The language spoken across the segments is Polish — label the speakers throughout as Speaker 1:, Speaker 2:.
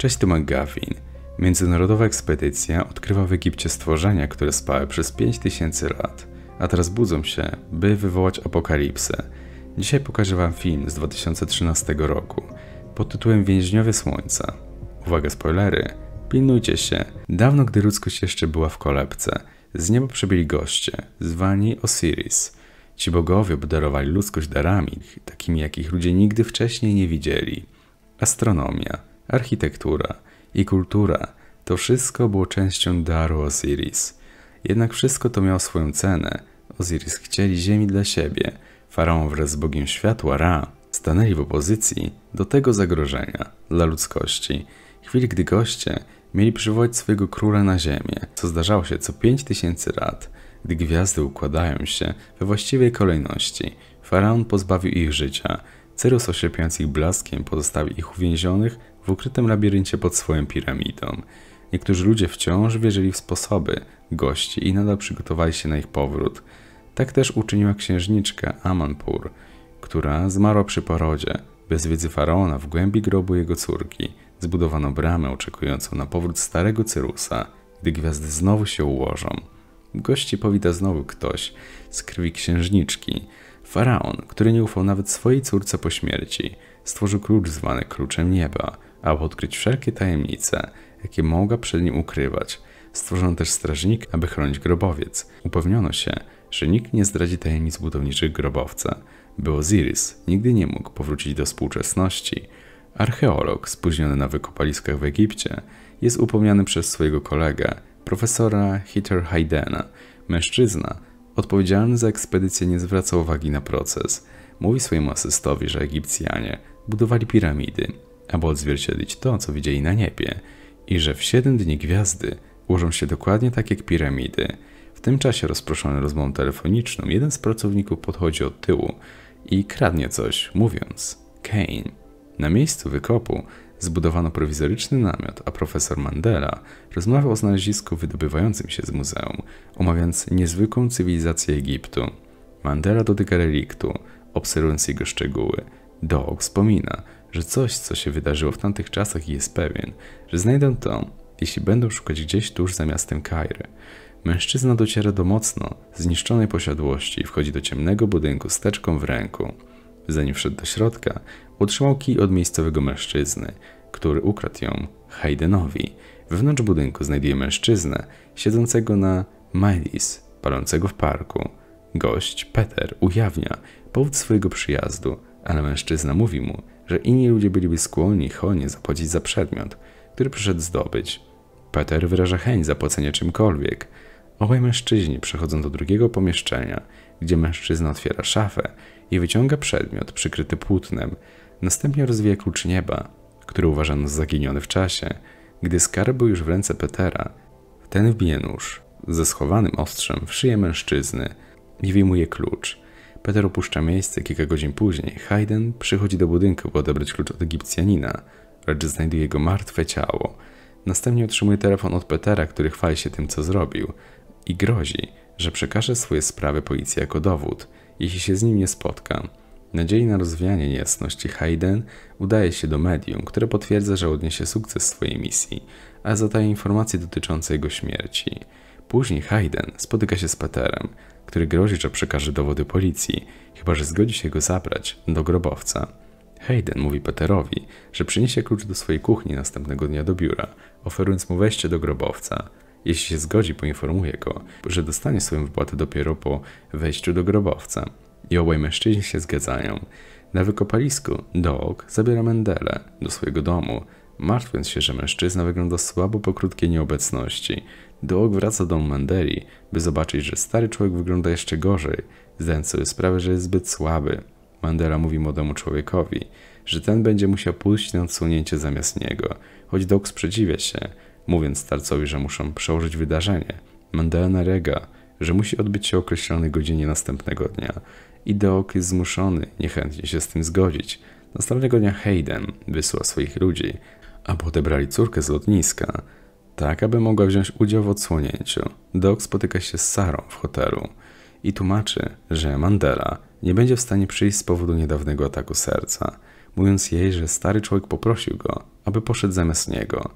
Speaker 1: Cześć, tu McGuffin. Międzynarodowa ekspedycja odkrywa w Egipcie stworzenia, które spały przez 5000 lat, a teraz budzą się, by wywołać apokalipsę. Dzisiaj pokażę Wam film z 2013 roku pod tytułem Więźniowie Słońca. Uwaga, spoilery! Pilnujcie się! Dawno, gdy ludzkość jeszcze była w kolebce, z nieba przybyli goście, zwani Osiris. Ci bogowie obdarowali ludzkość darami, takimi jakich ludzie nigdy wcześniej nie widzieli. Astronomia – architektura i kultura to wszystko było częścią daru Osiris. Jednak wszystko to miało swoją cenę. Osiris chcieli ziemi dla siebie. Faraon wraz z bogiem światła Ra stanęli w opozycji do tego zagrożenia dla ludzkości. Chwili gdy goście mieli przywołać swojego króla na ziemię, co zdarzało się co pięć tysięcy lat, gdy gwiazdy układają się we właściwej kolejności. Faraon pozbawił ich życia, Cyrus oślepiając ich blaskiem pozostawił ich uwięzionych w ukrytym labiryncie pod swoją piramidą. Niektórzy ludzie wciąż wierzyli w sposoby gości i nadal przygotowali się na ich powrót. Tak też uczyniła księżniczka Amanpur, która zmarła przy porodzie. Bez wiedzy faraona w głębi grobu jego córki zbudowano bramę oczekującą na powrót starego Cyrusa, gdy gwiazdy znowu się ułożą. Gości powita znowu ktoś z krwi księżniczki. Faraon, który nie ufał nawet swojej córce po śmierci, stworzył klucz zwany Kluczem Nieba – aby odkryć wszelkie tajemnice, jakie mogła przed nim ukrywać. Stworzono też strażnik, aby chronić grobowiec. Upewniono się, że nikt nie zdradzi tajemnic budowniczych grobowca, by Osiris nigdy nie mógł powrócić do współczesności. Archeolog spóźniony na wykopaliskach w Egipcie jest upomniany przez swojego kolegę, profesora Hitler Haydena. Mężczyzna odpowiedzialny za ekspedycję nie zwraca uwagi na proces. Mówi swojemu asystowi, że Egipcjanie budowali piramidy, aby odzwierciedlić to, co widzieli na niebie, i że w siedem dni gwiazdy ułożą się dokładnie tak jak piramidy. W tym czasie rozproszony rozmową telefoniczną, jeden z pracowników podchodzi od tyłu i kradnie coś, mówiąc Kane. Na miejscu wykopu zbudowano prowizoryczny namiot, a profesor Mandela rozmawiał o znalezisku wydobywającym się z muzeum, omawiając niezwykłą cywilizację Egiptu. Mandela dotyka reliktu, obserwując jego szczegóły. Doog wspomina, że coś, co się wydarzyło w tamtych czasach i jest pewien, że znajdą to, jeśli będą szukać gdzieś tuż za miastem Kairy. Mężczyzna dociera do mocno zniszczonej posiadłości i wchodzi do ciemnego budynku z teczką w ręku. Zanim wszedł do środka, otrzymał kij od miejscowego mężczyzny, który ukradł ją Haydenowi. Wewnątrz budynku znajduje mężczyznę siedzącego na Milis, palącego w parku. Gość, Peter, ujawnia powód swojego przyjazdu, ale mężczyzna mówi mu, że inni ludzie byliby skłonni hojnie zapłacić za przedmiot, który przyszedł zdobyć. Peter wyraża chęć zapłacenia czymkolwiek. Obaj mężczyźni przechodzą do drugiego pomieszczenia, gdzie mężczyzna otwiera szafę i wyciąga przedmiot przykryty płótnem. Następnie rozwija klucz nieba, który uważano za zaginiony w czasie, gdy skarb był już w ręce Petera. Ten wbije nóż ze schowanym ostrzem w szyję mężczyzny i wyjmuje klucz – Peter opuszcza miejsce. Kilka godzin później Hayden przychodzi do budynku, by odebrać klucz od Egipcjanina, lecz znajduje jego martwe ciało. Następnie otrzymuje telefon od Petera, który chwali się tym, co zrobił i grozi, że przekaże swoje sprawy policji jako dowód, jeśli się z nim nie spotka. Nadziei na rozwianie niejasności Hayden udaje się do medium, które potwierdza, że odniesie sukces swojej misji, a zataje informacje dotyczące jego śmierci. Później Hayden spotyka się z Peterem, który grozi, że przekaże dowody policji, chyba że zgodzi się go zabrać do grobowca. Hayden mówi Peterowi, że przyniesie klucz do swojej kuchni następnego dnia do biura, oferując mu wejście do grobowca. Jeśli się zgodzi, poinformuje go, że dostanie swoją wypłatę dopiero po wejściu do grobowca. I obaj mężczyźni się zgadzają. Na wykopalisku Doc zabiera Mendele do swojego domu, martwiąc się, że mężczyzna wygląda słabo po krótkiej nieobecności. Dołog wraca do Mandeli, by zobaczyć, że stary człowiek wygląda jeszcze gorzej, zdając sobie sprawę, że jest zbyt słaby. Mandela mówi młodemu człowiekowi, że ten będzie musiał pójść na odsunięcie zamiast niego, choć Dołg sprzeciwia się, mówiąc starcowi, że muszą przełożyć wydarzenie. Mandela narega, że musi odbyć się o określonej godzinie następnego dnia i Dołg jest zmuszony niechętnie się z tym zgodzić. Następnego dnia Hayden wysła swoich ludzi, aby odebrali córkę z lotniska – tak aby mogła wziąć udział w odsłonięciu. Doc spotyka się z Sarą w hotelu i tłumaczy, że Mandela nie będzie w stanie przyjść z powodu niedawnego ataku serca, mówiąc jej, że stary człowiek poprosił go, aby poszedł zamiast niego.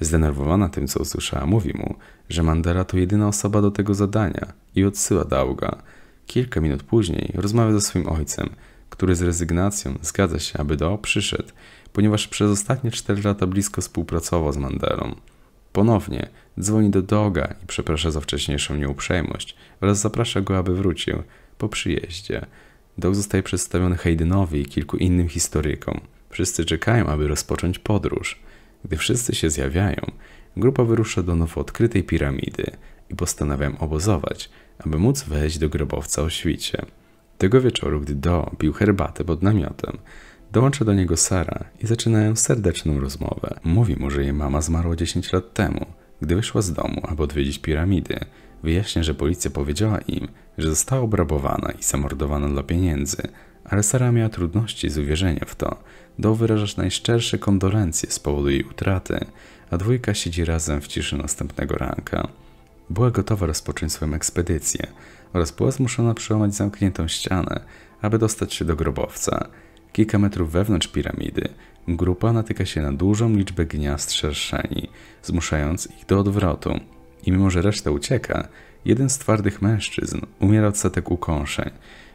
Speaker 1: Zdenerwowana tym, co usłyszała, mówi mu, że Mandela to jedyna osoba do tego zadania i odsyła Dauga. Kilka minut później rozmawia ze swoim ojcem, który z rezygnacją zgadza się, aby do przyszedł, ponieważ przez ostatnie 4 lata blisko współpracował z Mandelą. Ponownie dzwoni do Doga i przeprasza za wcześniejszą nieuprzejmość oraz zaprasza go, aby wrócił po przyjeździe. Dog zostaje przedstawiony Haydenowi i kilku innym historykom. Wszyscy czekają, aby rozpocząć podróż. Gdy wszyscy się zjawiają, grupa wyrusza do nowo odkrytej piramidy i postanawiam obozować, aby móc wejść do grobowca o świcie. Tego wieczoru, gdy Do pił herbatę pod namiotem, Dołącza do niego Sara i zaczynają serdeczną rozmowę. Mówi mu, że jej mama zmarła 10 lat temu, gdy wyszła z domu, aby odwiedzić piramidy. Wyjaśnia, że policja powiedziała im, że została obrabowana i zamordowana dla pieniędzy, ale Sara miała trudności z uwierzeniem w to. Do wyrażasz najszczersze kondolencje z powodu jej utraty, a dwójka siedzi razem w ciszy następnego ranka. Była gotowa rozpocząć swoją ekspedycję oraz była zmuszona przełamać zamkniętą ścianę, aby dostać się do grobowca. Kilka metrów wewnątrz piramidy grupa natyka się na dużą liczbę gniazd szerszeni, zmuszając ich do odwrotu. I mimo, że reszta ucieka, jeden z twardych mężczyzn umiera od setek ukąszeń.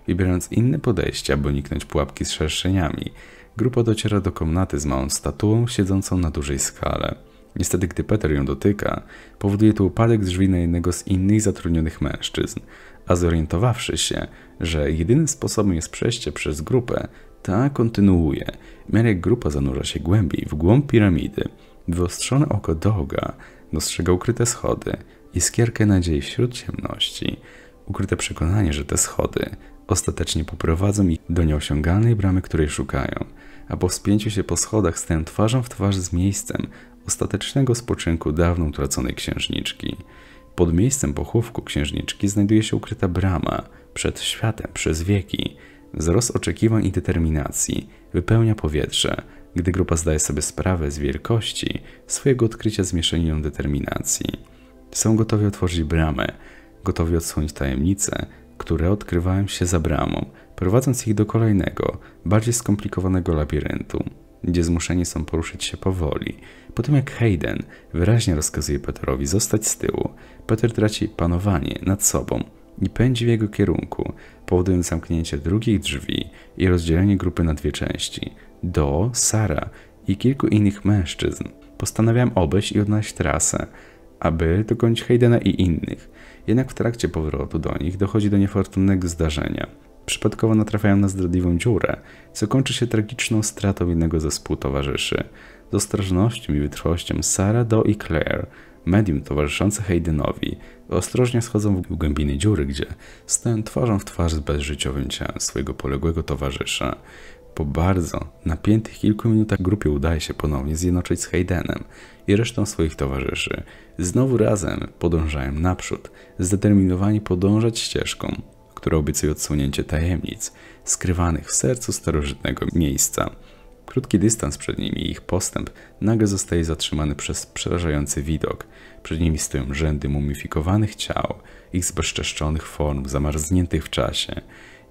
Speaker 1: Wybierając inne podejście, aby uniknąć pułapki z szerszeniami, grupa dociera do komnaty z małą statuą siedzącą na dużej skale. Niestety, gdy Peter ją dotyka, powoduje to upadek drzwi na jednego z innych zatrudnionych mężczyzn, a zorientowawszy się, że jedynym sposobem jest przejście przez grupę, ta kontynuuje. W miarę grupa zanurza się głębiej w głąb piramidy, wyostrzone oko Doga dostrzega ukryte schody, iskierkę nadziei wśród ciemności, ukryte przekonanie, że te schody ostatecznie poprowadzą ich do nieosiągalnej bramy, której szukają, a po wspięciu się po schodach stają twarzą w twarz z miejscem ostatecznego spoczynku dawno utraconej księżniczki. Pod miejscem pochówku księżniczki znajduje się ukryta brama, przed światem przez wieki, Wzrost oczekiwań i determinacji wypełnia powietrze, gdy grupa zdaje sobie sprawę z wielkości swojego odkrycia z mieszaniną determinacji. Są gotowi otworzyć bramę, gotowi odsłonić tajemnice, które odkrywałem się za bramą, prowadząc ich do kolejnego, bardziej skomplikowanego labiryntu, gdzie zmuszeni są poruszyć się powoli. Po tym jak Hayden wyraźnie rozkazuje Peterowi zostać z tyłu, Peter traci panowanie nad sobą i pędzi w jego kierunku, powodując zamknięcie drugich drzwi i rozdzielenie grupy na dwie części. Do, Sara i kilku innych mężczyzn. Postanawiam obejść i odnaleźć trasę, aby dogonić Haydena i innych. Jednak w trakcie powrotu do nich dochodzi do niefortunnego zdarzenia. Przypadkowo natrafiają na zdradliwą dziurę, co kończy się tragiczną stratą jednego ze współtowarzyszy. Z ostrożnością i wytrwością Sara, Do i Claire medium towarzyszące Haydenowi ostrożnie schodzą w głębiny dziury, gdzie stoją twarzą w twarz z bezżyciowym ciałem swojego poległego towarzysza. Po bardzo napiętych kilku minutach grupie udaje się ponownie zjednoczyć z Haydenem i resztą swoich towarzyszy. Znowu razem podążają naprzód, zdeterminowani podążać ścieżką, która obiecuje odsunięcie tajemnic skrywanych w sercu starożytnego miejsca. Krótki dystans przed nimi i ich postęp nagle zostaje zatrzymany przez przerażający widok. Przed nimi stoją rzędy mumifikowanych ciał, ich zbezczeszczonych form, zamarzniętych w czasie.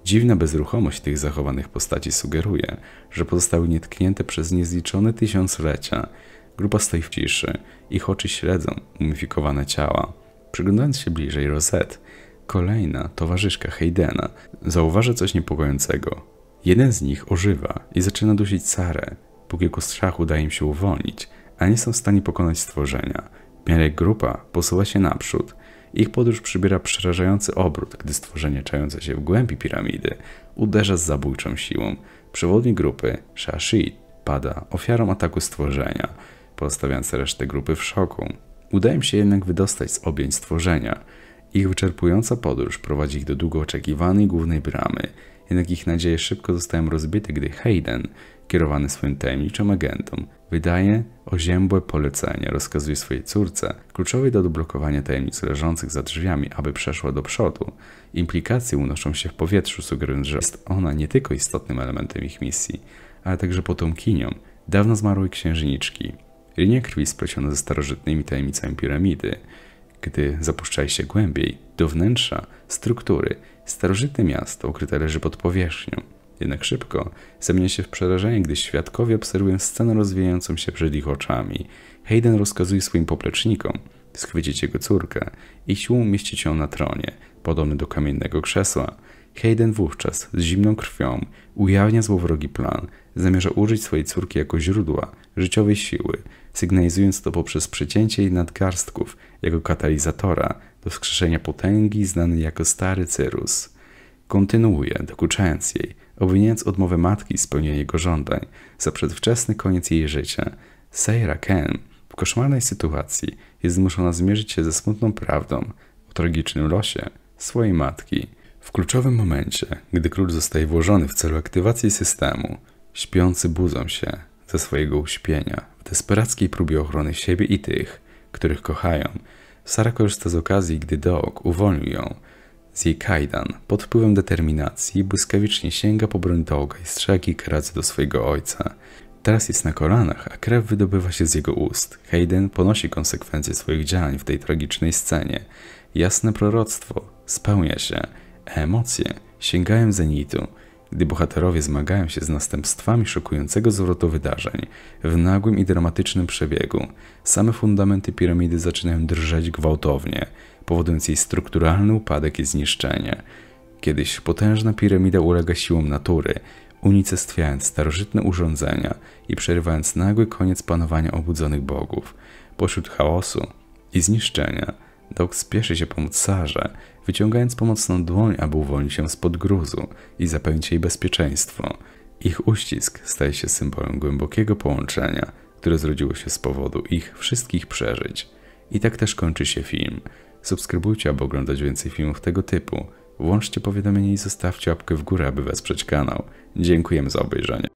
Speaker 1: Dziwna bezruchomość tych zachowanych postaci sugeruje, że pozostały nietknięte przez niezliczone tysiąclecia. Grupa stoi w ciszy, ich oczy śledzą mumifikowane ciała. Przyglądając się bliżej, Rosette, kolejna towarzyszka Haydena, zauważa coś niepokojącego. Jeden z nich ożywa i zaczyna dusić Sarę. Po kilku strzach udaje im się uwolnić, a nie są w stanie pokonać stworzenia. W miarę grupa posuwa się naprzód. Ich podróż przybiera przerażający obrót, gdy stworzenie czające się w głębi piramidy uderza z zabójczą siłą. Przewodnik grupy, Shashid, pada ofiarą ataku stworzenia, pozostawiając resztę grupy w szoku. Udaje im się jednak wydostać z objęć stworzenia. Ich wyczerpująca podróż prowadzi ich do długo oczekiwanej głównej bramy, jednak ich nadzieje szybko zostają rozbite, gdy Hayden, kierowany swoim tajemniczym agentom, wydaje oziębłe polecenie, rozkazuje swojej córce, kluczowej do odblokowania tajemnic leżących za drzwiami, aby przeszła do przodu. Implikacje unoszą się w powietrzu, sugerując, że jest ona nie tylko istotnym elementem ich misji, ale także potomkinią dawno zmarłej księżniczki. Linie krwi spleciona ze starożytnymi tajemnicami piramidy. Gdy zapuszczaj się głębiej, do wnętrza, struktury, Starożytne miasto ukryte leży pod powierzchnią. Jednak szybko zamienia się w przerażenie, gdy świadkowie obserwują scenę rozwijającą się przed ich oczami. Hayden rozkazuje swoim poplecznikom schwycić jego córkę i siłą umieścić ją na tronie, podobny do kamiennego krzesła. Hayden wówczas z zimną krwią ujawnia złowrogi plan. Zamierza użyć swojej córki jako źródła życiowej siły, sygnalizując to poprzez przecięcie jej nadgarstków jako katalizatora do wskrzeszenia potęgi znany jako Stary Cyrus. Kontynuuje, dokuczając jej, obwiniając odmowę matki spełnienia jego żądań za przedwczesny koniec jej życia. Sarah Ken w koszmarnej sytuacji jest zmuszona zmierzyć się ze smutną prawdą o tragicznym losie swojej matki. W kluczowym momencie, gdy klucz zostaje włożony w celu aktywacji systemu, śpiący budzą się ze swojego uśpienia w desperackiej próbie ochrony siebie i tych, których kochają, Sara korzysta z okazji, gdy Dog uwolnił ją z jej kajdan. Pod wpływem determinacji błyskawicznie sięga po broń Doga i strzela kilka razy do swojego ojca. Teraz jest na kolanach, a krew wydobywa się z jego ust. Hayden ponosi konsekwencje swoich działań w tej tragicznej scenie. Jasne proroctwo spełnia się, a emocje sięgają zenitu gdy bohaterowie zmagają się z następstwami szokującego zwrotu wydarzeń w nagłym i dramatycznym przebiegu, same fundamenty piramidy zaczynają drżeć gwałtownie, powodując jej strukturalny upadek i zniszczenie. Kiedyś potężna piramida ulega siłom natury, unicestwiając starożytne urządzenia i przerywając nagły koniec panowania obudzonych bogów. Pośród chaosu i zniszczenia Doug spieszy się pomóc Sarze, wyciągając pomocną dłoń, aby uwolnić się spod gruzu i zapewnić jej bezpieczeństwo. Ich uścisk staje się symbolem głębokiego połączenia, które zrodziło się z powodu ich wszystkich przeżyć. I tak też kończy się film. Subskrybujcie, aby oglądać więcej filmów tego typu. Włączcie powiadomienie i zostawcie łapkę w górę, aby wesprzeć kanał. Dziękujemy za obejrzenie.